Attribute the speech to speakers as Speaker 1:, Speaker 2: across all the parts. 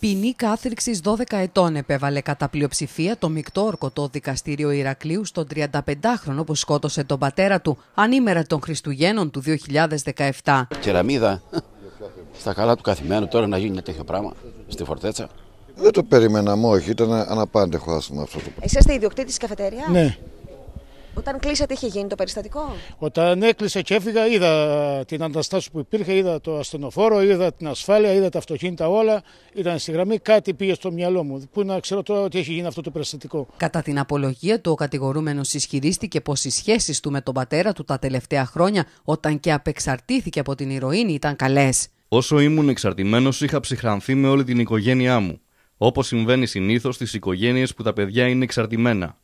Speaker 1: Ποινή κάθριξης 12 ετών επέβαλε κατά πλειοψηφία το μεικτό ορκωτό δικαστήριο Ηρακλείου στον 35χρονο που σκότωσε τον πατέρα του ανήμερα των Χριστουγέννων του 2017.
Speaker 2: Κεραμίδα, στα καλά του καθημένου τώρα να γίνει ένα τέτοιο πράγμα στη φορτέτσα. Δεν το περιμέναμε, όχι, ήταν αναπάντεχο άσχημα αυτό το πράγμα.
Speaker 1: Είσαστε ιδιοκτήτης καφετέριας. Ναι. Όταν κλείσατε, είχε γίνει το περιστατικό.
Speaker 2: Όταν έκλεισε και έφυγα, είδα την ανταστάση που υπήρχε, είδα το ασθενοφόρο, είδα την ασφάλεια, είδα τα αυτοκίνητα όλα. Ήταν στη γραμμή, κάτι πήγε στο μυαλό μου. Πού να ξέρω τώρα ότι έχει γίνει αυτό το περιστατικό.
Speaker 1: Κατά την απολογία του, ο κατηγορούμενος ισχυρίστηκε πως οι σχέσεις του με τον πατέρα του τα τελευταία χρόνια, όταν και απεξαρτήθηκε από την ηρωίνη, ήταν καλές.
Speaker 2: Όσο ήμουν εξαρτημένος, είχα ψυχρανθεί με όλη την οικογένειά μου. Όπως συμβαίνει συνήθως στις οικογένειες που τα παιδιά είναι εξαρτημένα.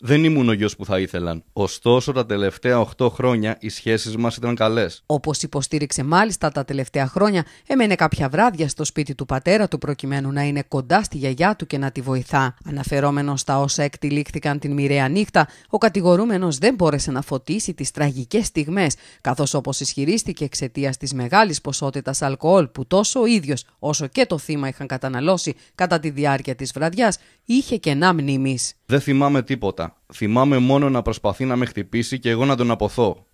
Speaker 2: Δεν ήμουν ο γιος που θα ήθελαν. Ωστόσο, τα τελευταία 8 χρόνια οι σχέσεις μας ήταν καλές.
Speaker 1: Όπως υποστήριξε μάλιστα τα τελευταία χρόνια, έμενε κάποια βράδια στο σπίτι του πατέρα του προκειμένου να είναι κοντά στη γιαγιά του και να τη βοηθά. Αναφερόμενος στα όσα εκτελήχθηκαν την μοιραία νύχτα, ο κατηγορούμενος δεν μπόρεσε να φωτίσει τις τραγικές στιγμές, καθώς όπως ισχυρίστηκε εξαιτίας της μεγάλης ποσότητας αλκοόλ που τόσο ο ίδιος όσο και το θύμα είχαν καταναλώσει κατά τη διάρκεια της βραδιάς, είχε κενά μνήμης.
Speaker 2: Δεν θυμάμαι τίποτα. Θυμάμαι μόνο να προσπαθεί να με χτυπήσει και εγώ να τον αποθώ.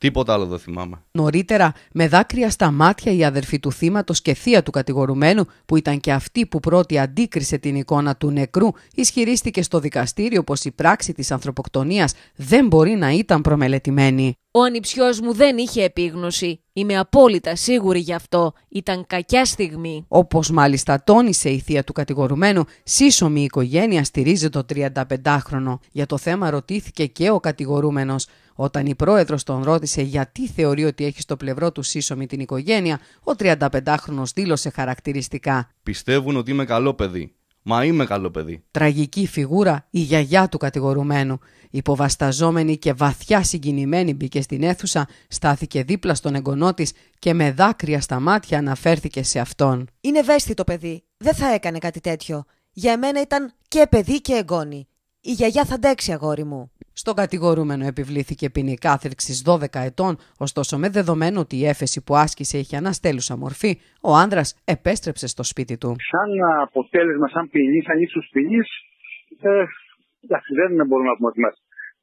Speaker 2: Τίποτα άλλο δεν θυμάμαι.
Speaker 1: Νωρίτερα, με δάκρυα στα μάτια, η αδερφή του θύματος και θεία του κατηγορουμένου, που ήταν και αυτή που πρώτη αντίκρισε την εικόνα του νεκρού, ισχυρίστηκε στο δικαστήριο πως η πράξη της ανθρωποκτονίας δεν μπορεί να ήταν προμελετημένη. Ο ανιψιός μου δεν είχε επίγνωση. Είμαι απόλυτα σίγουρη γι' αυτό. Ήταν κακιά στιγμή. Όπως μάλιστα τόνισε η θεία του κατηγορουμένου, σύσσωμη οικογένεια στηρίζει το 35χρονο. Για το θέμα ρωτήθηκε και ο κατηγορούμενος. Όταν η πρόεδρος τον ρώτησε γιατί θεωρεί ότι έχει στο πλευρό του σύσσωμη την οικογένεια, ο 35χρονο δήλωσε χαρακτηριστικά.
Speaker 2: Πιστεύουν ότι είμαι καλό παιδί. Μα είμαι καλό παιδί.
Speaker 1: Τραγική φιγούρα η γιαγιά του κατηγορουμένου. Υποβασταζόμενη και βαθιά συγκινημένη μπήκε στην αίθουσα, στάθηκε δίπλα στον εγγονό της και με δάκρυα στα μάτια αναφέρθηκε σε αυτόν. Είναι ευαίσθητο παιδί. Δεν θα έκανε κάτι τέτοιο. Για μένα ήταν και παιδί και εγγόνι. Η γιαγιά θα αντέξει, αγόρι μου. Στον κατηγορούμενο επιβλήθηκε ποινή κάθερξης 12 ετών, ωστόσο με δεδομένο ότι η έφεση που άσκησε είχε αναστέλουσα μορφή, ο άνδρας επέστρεψε στο σπίτι του.
Speaker 2: Σαν αποτέλεσμα, σαν ποινή, σαν ύψο ποινής, ε, δεν μπορούμε να πούμε ότι μας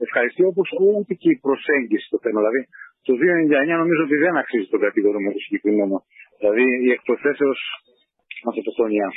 Speaker 2: ευχαριστεί, όπως ούτε και η προσέγγιση στο θέμα. Δηλαδή, το 299 νομίζω ότι δεν αξίζει τον κατηγορούμενο συγκεκριμένο. Δηλαδή, η μα αυτοκτονία.